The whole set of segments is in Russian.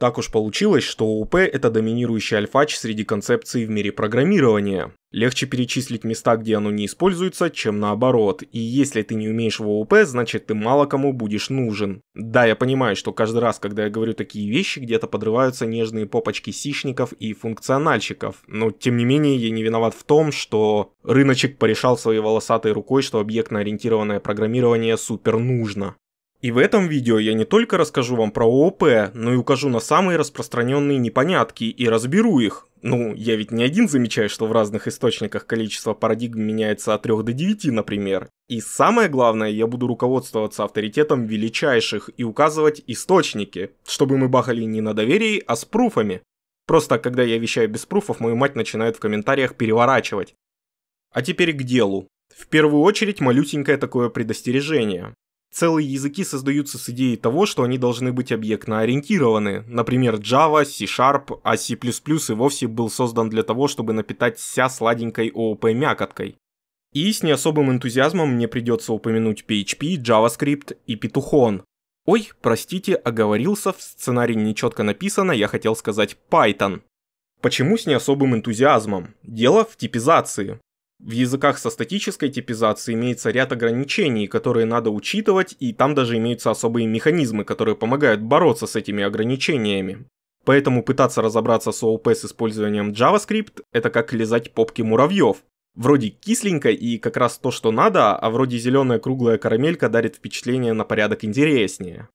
Так уж получилось, что ООП – это доминирующий альфач среди концепций в мире программирования. Легче перечислить места, где оно не используется, чем наоборот. И если ты не умеешь в ООП, значит ты мало кому будешь нужен. Да, я понимаю, что каждый раз, когда я говорю такие вещи, где-то подрываются нежные попочки сишников и функциональщиков. Но тем не менее, я не виноват в том, что рыночек порешал своей волосатой рукой, что объектно-ориентированное программирование супер нужно. И в этом видео я не только расскажу вам про ООП, но и укажу на самые распространенные непонятки и разберу их. Ну, я ведь не один замечаю, что в разных источниках количество парадигм меняется от 3 до 9, например. И самое главное, я буду руководствоваться авторитетом величайших и указывать источники, чтобы мы бахали не на доверии, а с пруфами. Просто, когда я вещаю без пруфов, мою мать начинает в комментариях переворачивать. А теперь к делу. В первую очередь малютенькое такое предостережение. Целые языки создаются с идеей того, что они должны быть объектно ориентированы. Например, Java, C-Sharp, а C++ и вовсе был создан для того, чтобы напитать вся сладенькой ООП-мякоткой. И с не особым энтузиазмом мне придется упомянуть PHP, JavaScript и Петухон. Ой, простите, оговорился, в сценарии нечетко написано, я хотел сказать Python. Почему с не особым энтузиазмом? Дело в типизации. В языках со статической типизацией имеется ряд ограничений, которые надо учитывать, и там даже имеются особые механизмы, которые помогают бороться с этими ограничениями. Поэтому пытаться разобраться с ООП с использованием JavaScript — это как лизать попки муравьев. Вроде кисленько и как раз то, что надо, а вроде зеленая круглая карамелька дарит впечатление на порядок интереснее.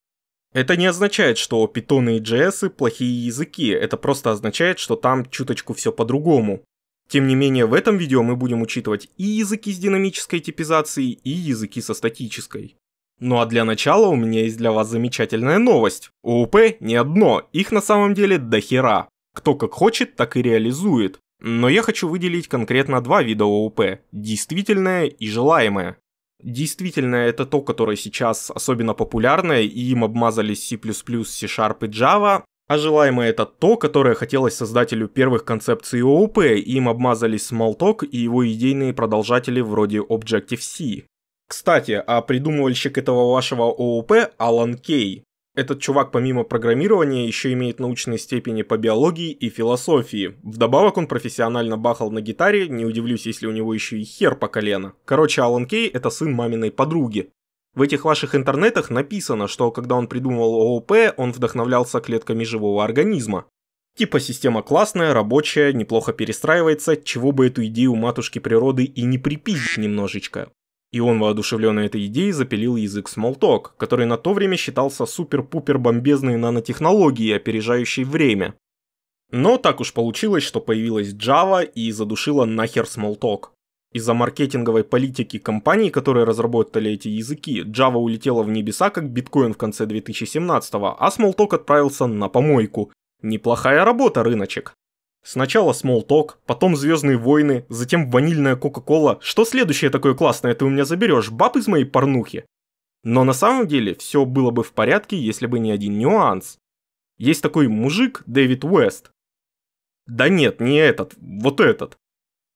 Это не означает, что питоны и JS плохие языки, это просто означает, что там чуточку все по-другому. Тем не менее, в этом видео мы будем учитывать и языки с динамической типизацией, и языки со статической. Ну а для начала у меня есть для вас замечательная новость. ООП не одно, их на самом деле до хера. Кто как хочет, так и реализует. Но я хочу выделить конкретно два вида ООП – действительное и желаемое. Действительное – это то, которое сейчас особенно популярное, и им обмазались C++, C-Sharp и Java, а желаемое это то, которое хотелось создателю первых концепций ООП, им обмазались Smalltalk и его идейные продолжатели вроде Objective-C. Кстати, а придумывальщик этого вашего ООП Алан Кей. Этот чувак помимо программирования еще имеет научные степени по биологии и философии. Вдобавок он профессионально бахал на гитаре, не удивлюсь, если у него еще и хер по колено. Короче, Алан Кей это сын маминой подруги. В этих ваших интернетах написано, что когда он придумывал ООП, он вдохновлялся клетками живого организма. Типа система классная, рабочая, неплохо перестраивается, чего бы эту идею матушки природы и не припить немножечко. И он, воодушевленный этой идеей, запилил язык Smalltalk, который на то время считался супер-пупер бомбезной нанотехнологией, опережающей время. Но так уж получилось, что появилась Java и задушила нахер Smalltalk из-за маркетинговой политики компаний, которые разработали эти языки, Java улетела в небеса, как биткоин в конце 2017-го, а Smalltalk отправился на помойку. Неплохая работа, рыночек. Сначала Smalltalk, потом Звездные войны, затем ванильная Кока-Кола. Что следующее такое классное ты у меня заберешь, баб из моей порнухи? Но на самом деле все было бы в порядке, если бы не один нюанс. Есть такой мужик Дэвид Уэст. Да нет, не этот, вот этот.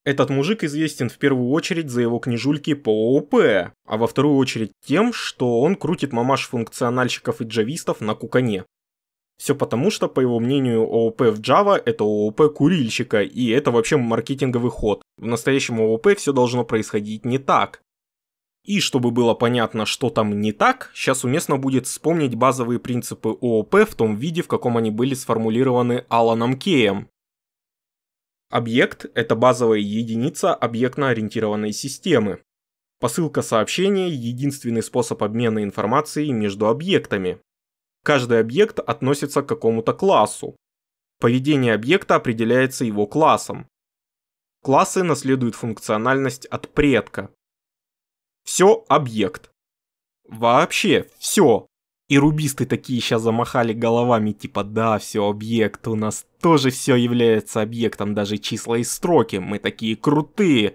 Этот мужик известен в первую очередь за его книжульки по ООП, а во вторую очередь тем, что он крутит мамаш функциональщиков и джавистов на кукане. Все потому, что, по его мнению, ООП в Java — это ООП курильщика, и это вообще маркетинговый ход. В настоящем ООП все должно происходить не так. И чтобы было понятно, что там не так, сейчас уместно будет вспомнить базовые принципы ООП в том виде, в каком они были сформулированы Аланом Кеем. Объект – это базовая единица объектно-ориентированной системы. Посылка сообщения – единственный способ обмена информацией между объектами. Каждый объект относится к какому-то классу. Поведение объекта определяется его классом. Классы наследуют функциональность от предка. Все объект. Вообще все и рубисты такие сейчас замахали головами, типа, да, все объект, у нас тоже все является объектом, даже числа и строки, мы такие крутые.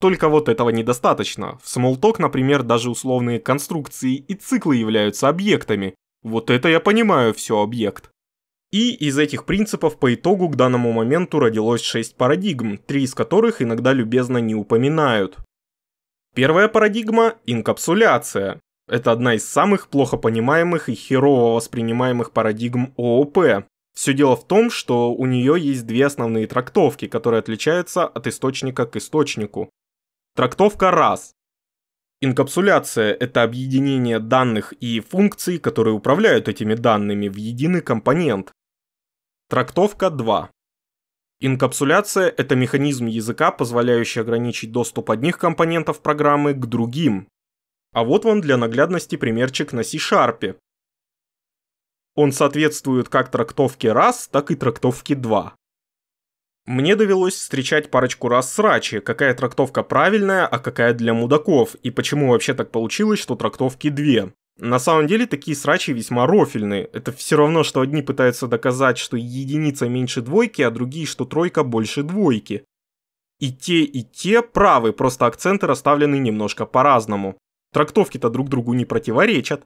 Только вот этого недостаточно. В Smalltalk, например, даже условные конструкции и циклы являются объектами. Вот это я понимаю, все объект. И из этих принципов по итогу к данному моменту родилось 6 парадигм, три из которых иногда любезно не упоминают. Первая парадигма – инкапсуляция. Это одна из самых плохо понимаемых и херово воспринимаемых парадигм ООП. Все дело в том, что у нее есть две основные трактовки, которые отличаются от источника к источнику. Трактовка раз. Инкапсуляция – это объединение данных и функций, которые управляют этими данными в единый компонент. Трактовка 2. Инкапсуляция – это механизм языка, позволяющий ограничить доступ одних компонентов программы к другим. А вот вам для наглядности примерчик на C-Sharp. Он соответствует как трактовке раз, так и трактовке 2. Мне довелось встречать парочку раз срачи, какая трактовка правильная, а какая для мудаков, и почему вообще так получилось, что трактовки две. На самом деле такие срачи весьма рофильные. Это все равно, что одни пытаются доказать, что единица меньше двойки, а другие, что тройка больше двойки. И те, и те правы, просто акценты расставлены немножко по-разному. Трактовки-то друг другу не противоречат.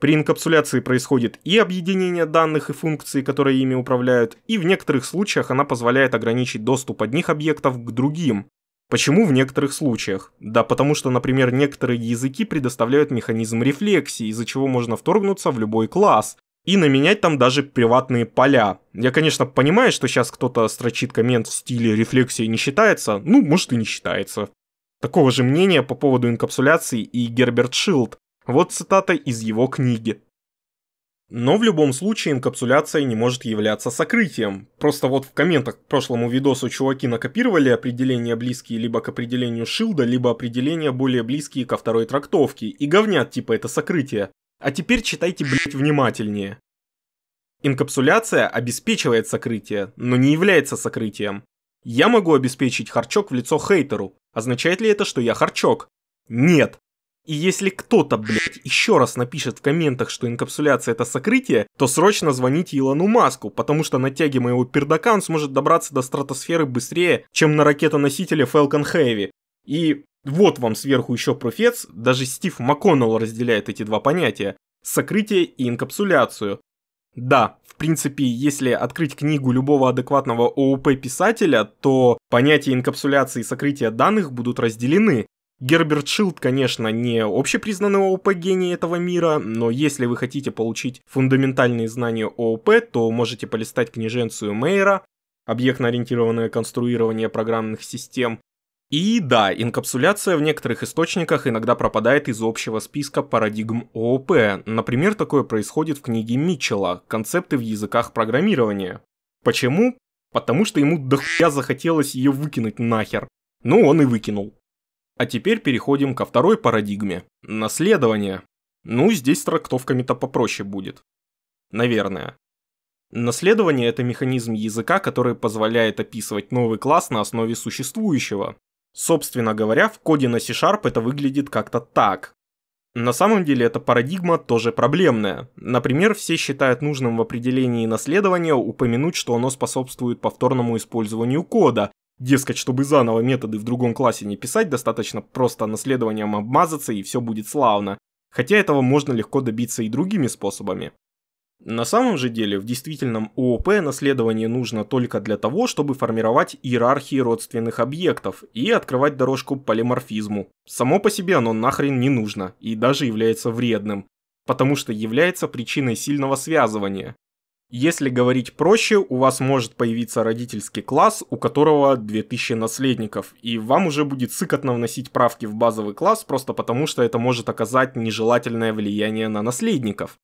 При инкапсуляции происходит и объединение данных и функций, которые ими управляют, и в некоторых случаях она позволяет ограничить доступ одних объектов к другим. Почему в некоторых случаях? Да потому что, например, некоторые языки предоставляют механизм рефлексии, из-за чего можно вторгнуться в любой класс, и наменять там даже приватные поля. Я, конечно, понимаю, что сейчас кто-то строчит коммент в стиле «рефлексия не считается», ну, может и не считается. Такого же мнения по поводу инкапсуляции и Герберт Шилд. Вот цитата из его книги. Но в любом случае инкапсуляция не может являться сокрытием. Просто вот в комментах к прошлому видосу чуваки накопировали определения близкие либо к определению Шилда, либо определения более близкие ко второй трактовке и говнят типа это сокрытие. А теперь читайте, блять, внимательнее. Инкапсуляция обеспечивает сокрытие, но не является сокрытием. Я могу обеспечить харчок в лицо хейтеру. Означает ли это, что я харчок? Нет. И если кто-то, блядь, еще раз напишет в комментах, что инкапсуляция это сокрытие, то срочно звоните Илону Маску, потому что на тяге моего пердака он сможет добраться до стратосферы быстрее, чем на ракетоносителе Falcon Heavy. И вот вам сверху еще профец, даже Стив МакКоннелл разделяет эти два понятия – сокрытие и инкапсуляцию. Да, в принципе, если открыть книгу любого адекватного ООП писателя, то понятия инкапсуляции и сокрытия данных будут разделены. Герберт Шилд, конечно, не общепризнанный ООП гений этого мира, но если вы хотите получить фундаментальные знания ООП, то можете полистать книженцию Мейера «Объектно-ориентированное конструирование программных систем» И да, инкапсуляция в некоторых источниках иногда пропадает из общего списка парадигм ООП. Например, такое происходит в книге Митчелла «Концепты в языках программирования». Почему? Потому что ему дохуя захотелось ее выкинуть нахер. Ну, он и выкинул. А теперь переходим ко второй парадигме – наследование. Ну, здесь с трактовками-то попроще будет. Наверное. Наследование – это механизм языка, который позволяет описывать новый класс на основе существующего. Собственно говоря, в коде на C-Sharp это выглядит как-то так. На самом деле эта парадигма тоже проблемная. Например, все считают нужным в определении наследования упомянуть, что оно способствует повторному использованию кода. Дескать, чтобы заново методы в другом классе не писать, достаточно просто наследованием обмазаться и все будет славно. Хотя этого можно легко добиться и другими способами. На самом же деле в действительном ООП наследование нужно только для того, чтобы формировать иерархии родственных объектов и открывать дорожку полиморфизму. Само по себе оно нахрен не нужно и даже является вредным, потому что является причиной сильного связывания. Если говорить проще, у вас может появиться родительский класс, у которого 2000 наследников, и вам уже будет сыкотно вносить правки в базовый класс просто потому, что это может оказать нежелательное влияние на наследников.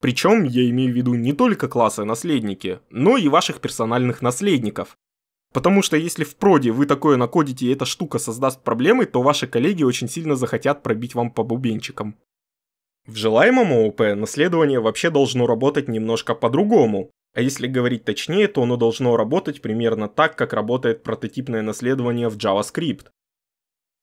Причем я имею в виду не только классы наследники, но и ваших персональных наследников. Потому что если в проде вы такое накодите и эта штука создаст проблемы, то ваши коллеги очень сильно захотят пробить вам по бубенчикам. В желаемом ООП наследование вообще должно работать немножко по-другому. А если говорить точнее, то оно должно работать примерно так, как работает прототипное наследование в JavaScript.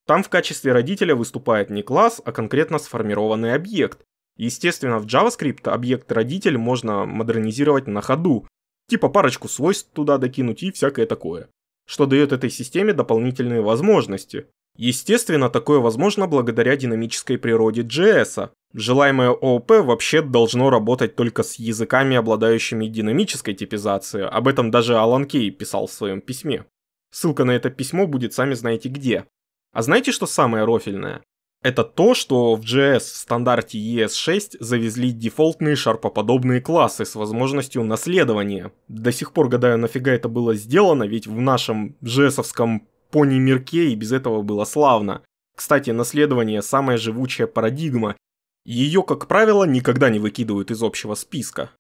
Там в качестве родителя выступает не класс, а конкретно сформированный объект, Естественно, в JavaScript объект-родитель можно модернизировать на ходу, типа парочку свойств туда докинуть и всякое такое, что дает этой системе дополнительные возможности. Естественно, такое возможно благодаря динамической природе JS. А. Желаемое ООП вообще должно работать только с языками, обладающими динамической типизацией, об этом даже Алан Кей писал в своем письме. Ссылка на это письмо будет сами знаете где. А знаете, что самое рофильное? Это то, что в JS в стандарте ES6 завезли дефолтные шарпоподобные классы с возможностью наследования. До сих пор гадаю, нафига это было сделано, ведь в нашем JS-овском пони-мирке и без этого было славно. Кстати, наследование – самая живучая парадигма. Ее, как правило, никогда не выкидывают из общего списка.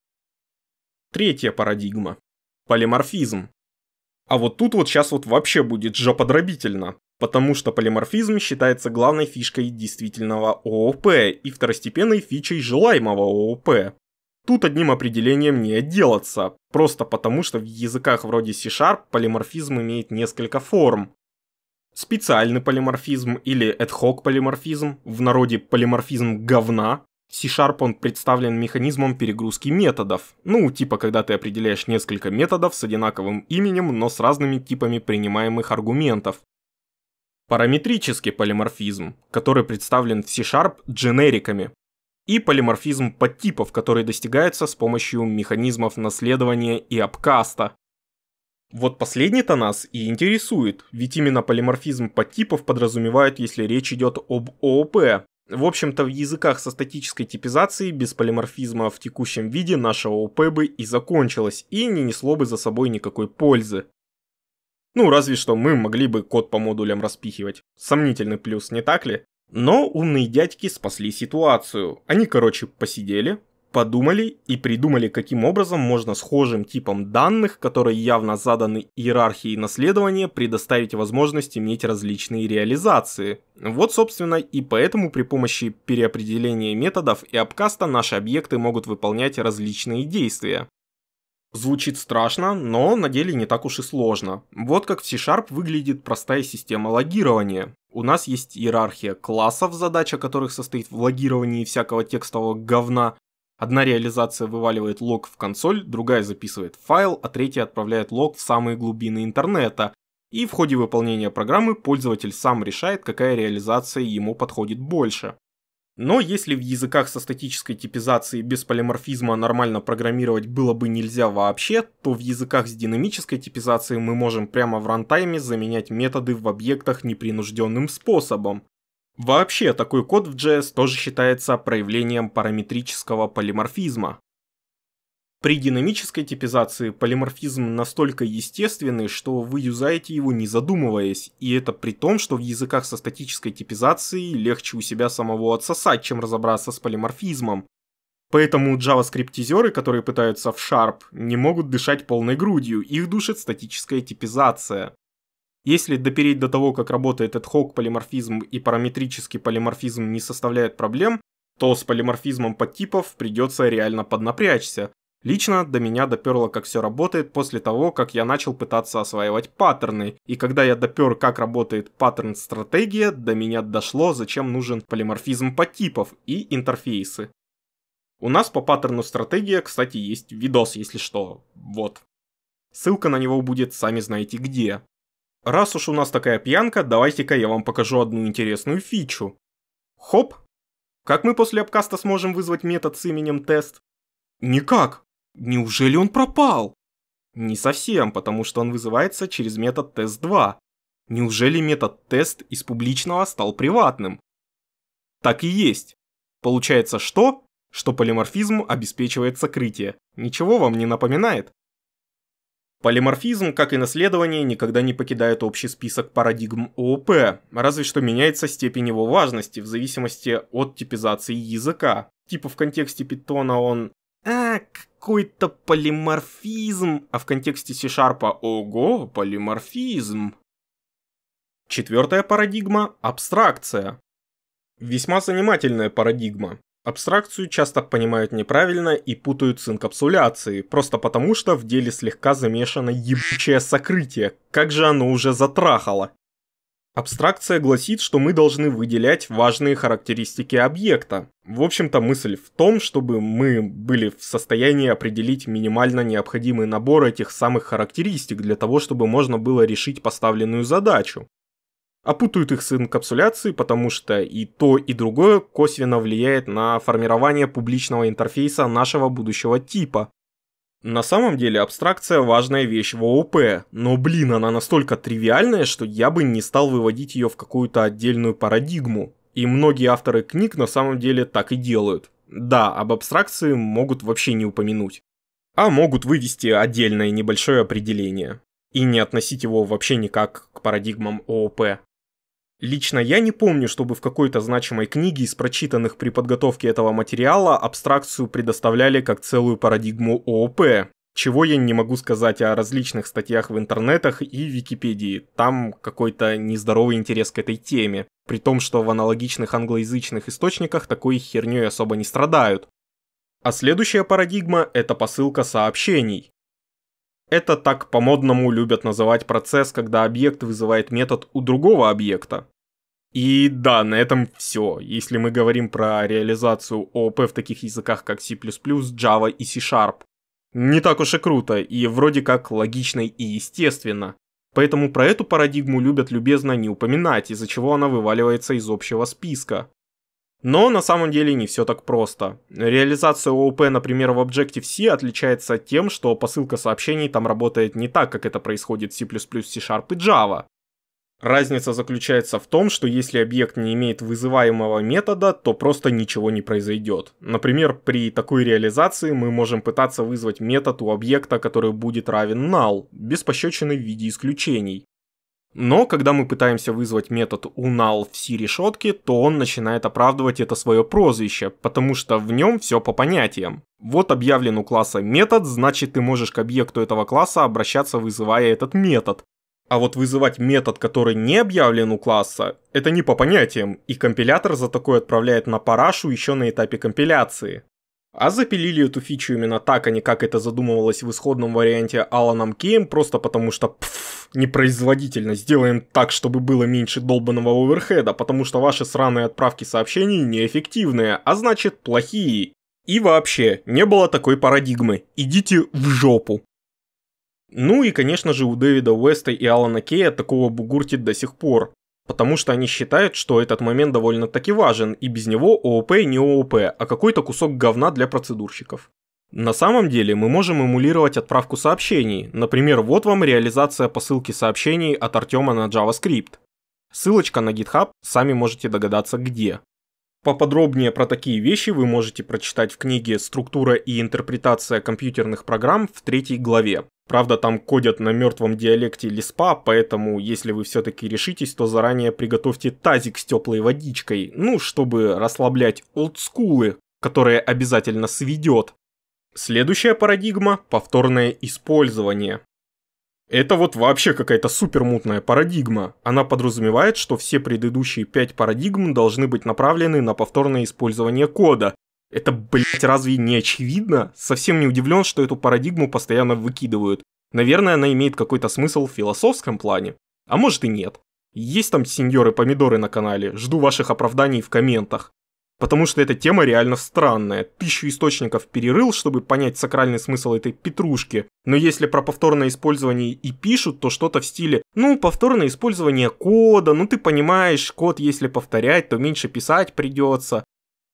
Третья парадигма – полиморфизм. А вот тут вот сейчас вот вообще будет жоподробительно потому что полиморфизм считается главной фишкой действительного ООП и второстепенной фичей желаемого ООП. Тут одним определением не отделаться, просто потому что в языках вроде C-Sharp полиморфизм имеет несколько форм. Специальный полиморфизм или ad hoc полиморфизм, в народе полиморфизм говна, C-Sharp он представлен механизмом перегрузки методов, ну типа когда ты определяешь несколько методов с одинаковым именем, но с разными типами принимаемых аргументов, параметрический полиморфизм, который представлен в C-Sharp дженериками, и полиморфизм подтипов, который достигается с помощью механизмов наследования и обкаста. Вот последний-то нас и интересует, ведь именно полиморфизм подтипов подразумевает, если речь идет об ООП. В общем-то, в языках со статической типизацией без полиморфизма в текущем виде наша ООП бы и закончилось, и не несло бы за собой никакой пользы. Ну, разве что мы могли бы код по модулям распихивать. Сомнительный плюс, не так ли? Но умные дядьки спасли ситуацию. Они, короче, посидели, подумали и придумали, каким образом можно схожим типом данных, которые явно заданы иерархией наследования, предоставить возможность иметь различные реализации. Вот, собственно, и поэтому при помощи переопределения методов и обкаста наши объекты могут выполнять различные действия. Звучит страшно, но на деле не так уж и сложно. Вот как в C-Sharp выглядит простая система логирования. У нас есть иерархия классов, задача которых состоит в логировании всякого текстового говна. Одна реализация вываливает лог в консоль, другая записывает файл, а третья отправляет лог в самые глубины интернета. И в ходе выполнения программы пользователь сам решает, какая реализация ему подходит больше. Но если в языках со статической типизацией без полиморфизма нормально программировать было бы нельзя вообще, то в языках с динамической типизацией мы можем прямо в рантайме заменять методы в объектах непринужденным способом. Вообще, такой код в JS тоже считается проявлением параметрического полиморфизма. При динамической типизации полиморфизм настолько естественный, что вы юзаете его не задумываясь, и это при том, что в языках со статической типизацией легче у себя самого отсосать, чем разобраться с полиморфизмом. Поэтому джаваскриптизеры, которые пытаются в Sharp, не могут дышать полной грудью, их душит статическая типизация. Если допереть до того, как работает этот хок полиморфизм и параметрический полиморфизм не составляет проблем, то с полиморфизмом подтипов придется реально поднапрячься, Лично до меня доперло, как все работает после того, как я начал пытаться осваивать паттерны. И когда я допер, как работает паттерн-стратегия, до меня дошло, зачем нужен полиморфизм по типов и интерфейсы. У нас по паттерну стратегия, кстати, есть видос, если что. Вот. Ссылка на него будет сами знаете где. Раз уж у нас такая пьянка, давайте-ка я вам покажу одну интересную фичу. Хоп! Как мы после обкаста сможем вызвать метод с именем тест? Никак! Неужели он пропал? Не совсем, потому что он вызывается через метод тест-2. Неужели метод тест из публичного стал приватным? Так и есть. Получается что? Что полиморфизм обеспечивает сокрытие. Ничего вам не напоминает? Полиморфизм, как и наследование, никогда не покидает общий список парадигм ООП, разве что меняется степень его важности в зависимости от типизации языка. Типа в контексте питона он а, какой-то полиморфизм, а в контексте C-Sharp, ого, полиморфизм. Четвертая парадигма – абстракция. Весьма занимательная парадигма. Абстракцию часто понимают неправильно и путают с инкапсуляцией, просто потому что в деле слегка замешано ебучее сокрытие, как же оно уже затрахало. Абстракция гласит, что мы должны выделять важные характеристики объекта. В общем-то мысль в том, чтобы мы были в состоянии определить минимально необходимый набор этих самых характеристик для того, чтобы можно было решить поставленную задачу. Опутают а их с инкапсуляцией, потому что и то, и другое косвенно влияет на формирование публичного интерфейса нашего будущего типа, на самом деле абстракция важная вещь в ООП, но блин, она настолько тривиальная, что я бы не стал выводить ее в какую-то отдельную парадигму. И многие авторы книг на самом деле так и делают. Да, об абстракции могут вообще не упомянуть. А могут вывести отдельное небольшое определение. И не относить его вообще никак к парадигмам ООП. Лично я не помню, чтобы в какой-то значимой книге из прочитанных при подготовке этого материала абстракцию предоставляли как целую парадигму ООП, чего я не могу сказать о различных статьях в интернетах и Википедии. Там какой-то нездоровый интерес к этой теме, при том, что в аналогичных англоязычных источниках такой херней особо не страдают. А следующая парадигма – это посылка сообщений. Это так по-модному любят называть процесс, когда объект вызывает метод у другого объекта. И да, на этом все. Если мы говорим про реализацию ООП в таких языках, как C++, Java и C-Sharp. Не так уж и круто, и вроде как логично и естественно. Поэтому про эту парадигму любят любезно не упоминать, из-за чего она вываливается из общего списка. Но на самом деле не все так просто. Реализация ООП, например, в Objective-C отличается тем, что посылка сообщений там работает не так, как это происходит в C++, C-Sharp и Java. Разница заключается в том, что если объект не имеет вызываемого метода, то просто ничего не произойдет. Например, при такой реализации мы можем пытаться вызвать метод у объекта, который будет равен null, без пощечины в виде исключений. Но когда мы пытаемся вызвать метод unal в решетки, то он начинает оправдывать это свое прозвище, потому что в нем все по понятиям. Вот объявлен у класса метод, значит ты можешь к объекту этого класса обращаться, вызывая этот метод. А вот вызывать метод, который не объявлен у класса, это не по понятиям, и компилятор за такое отправляет на парашу еще на этапе компиляции. А запилили эту фичу именно так, а не как это задумывалось в исходном варианте Аланом Кеем, просто потому что пфф, непроизводительно, сделаем так, чтобы было меньше долбанного оверхеда, потому что ваши сраные отправки сообщений неэффективные, а значит плохие. И вообще, не было такой парадигмы. Идите в жопу. Ну и, конечно же, у Дэвида Уэста и Алана Кея такого бугуртит до сих пор. Потому что они считают, что этот момент довольно-таки важен, и без него ООП не ООП, а какой-то кусок говна для процедурщиков. На самом деле мы можем эмулировать отправку сообщений, например, вот вам реализация посылки сообщений от Артема на JavaScript. Ссылочка на GitHub, сами можете догадаться где. Поподробнее про такие вещи вы можете прочитать в книге «Структура и интерпретация компьютерных программ» в третьей главе. Правда, там кодят на мертвом диалекте Лиспа, поэтому если вы все-таки решитесь, то заранее приготовьте тазик с теплой водичкой, ну, чтобы расслаблять олдскулы, которые обязательно сведет. Следующая парадигма – повторное использование. Это вот вообще какая-то супермутная парадигма. Она подразумевает, что все предыдущие пять парадигм должны быть направлены на повторное использование кода. Это, блять, разве не очевидно? Совсем не удивлен, что эту парадигму постоянно выкидывают. Наверное, она имеет какой-то смысл в философском плане. А может и нет. Есть там сеньоры-помидоры на канале, жду ваших оправданий в комментах. Потому что эта тема реально странная. Тысячу источников перерыл, чтобы понять сакральный смысл этой петрушки. Но если про повторное использование и пишут, то что-то в стиле «Ну, повторное использование кода, ну ты понимаешь, код если повторять, то меньше писать придется».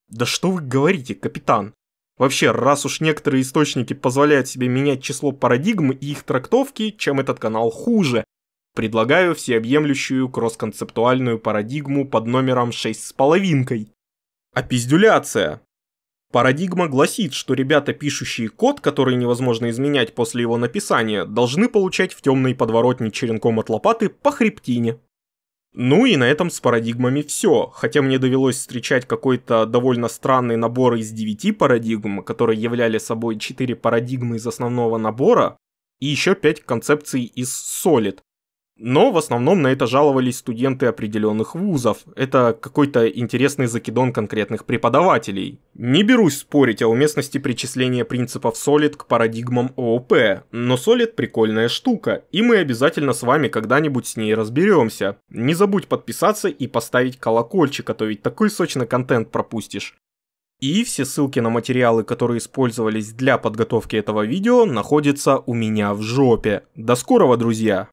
Да что вы говорите, капитан? Вообще, раз уж некоторые источники позволяют себе менять число парадигм и их трактовки, чем этот канал хуже. Предлагаю всеобъемлющую кросс-концептуальную парадигму под номером 6 с половинкой. Опиздюляция. Парадигма гласит, что ребята, пишущие код, который невозможно изменять после его написания, должны получать в темной подворотне черенком от лопаты по хребтине. Ну и на этом с парадигмами все, хотя мне довелось встречать какой-то довольно странный набор из 9 парадигм, которые являли собой 4 парадигмы из основного набора, и еще 5 концепций из Solid, но в основном на это жаловались студенты определенных вузов. Это какой-то интересный закидон конкретных преподавателей. Не берусь спорить о уместности причисления принципов Solid к парадигмам ООП, но Solid прикольная штука, и мы обязательно с вами когда-нибудь с ней разберемся. Не забудь подписаться и поставить колокольчик, а то ведь такой сочный контент пропустишь. И все ссылки на материалы, которые использовались для подготовки этого видео, находятся у меня в жопе. До скорого, друзья!